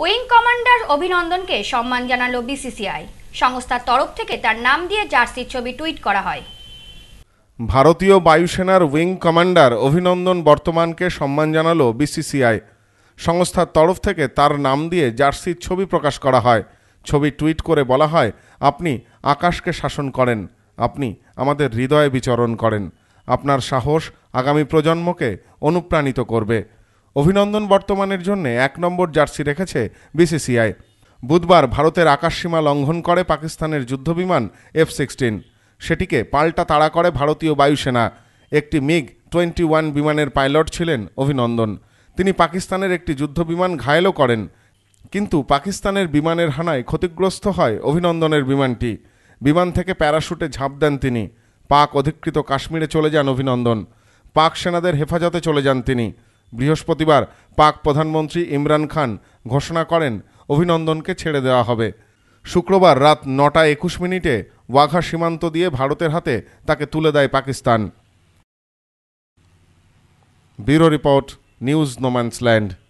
wing commander অভিনন্দনকে সম্মান জানালো BCCI সংস্থার তরফ থেকে তার নাম দিয়ে জার্সির ছবি টুইট করা হয় ভারতীয় বায়ুসেনার উইং কমান্ডার অভিনন্দন বর্তমানকে সম্মান জানালো বিসিসিআই সংস্থার তরফ থেকে তার নাম দিয়ে জার্সির ছবি প্রকাশ করা হয় ছবি টুইট করে বলা হয় আপনি আকাশকে শাসন করেন আপনি আমাদের হৃদয়ে বিচরণ করেন আপনার সাহস আগামী প্রজন্মকে অনুপ্রাণিত করবে অভিনন্দন বর্তমানের জন্য এক নম্বর জার্সি রেখেছে বিসিসিআই বুধবার ভারতের আকাশসীমা লঙ্ঘন করে পাকিস্তানের যুদ্ধবিমান এফ সিক্সটিন সেটিকে পাল্টা তাড়া করে ভারতীয় বায়ুসেনা একটি মিগ টোয়েন্টি ওয়ান বিমানের পাইলট ছিলেন অভিনন্দন তিনি পাকিস্তানের একটি যুদ্ধবিমান ঘায়েলও করেন কিন্তু পাকিস্তানের বিমানের হানায় ক্ষতিগ্রস্ত হয় অভিনন্দনের বিমানটি বিমান থেকে প্যারাশুটে ঝাঁপ দেন তিনি পাক অধিকৃত কাশ্মীরে চলে যান অভিনন্দন পাক সেনাদের হেফাজতে চলে যান তিনি বৃহস্পতিবার পাক প্রধানমন্ত্রী ইমরান খান ঘোষণা করেন অভিনন্দনকে ছেড়ে দেওয়া হবে শুক্রবার রাত নটা একুশ মিনিটে ওয়াঘা সীমান্ত দিয়ে ভারতের হাতে তাকে তুলে দেয় Pakistan bureau report news no man's land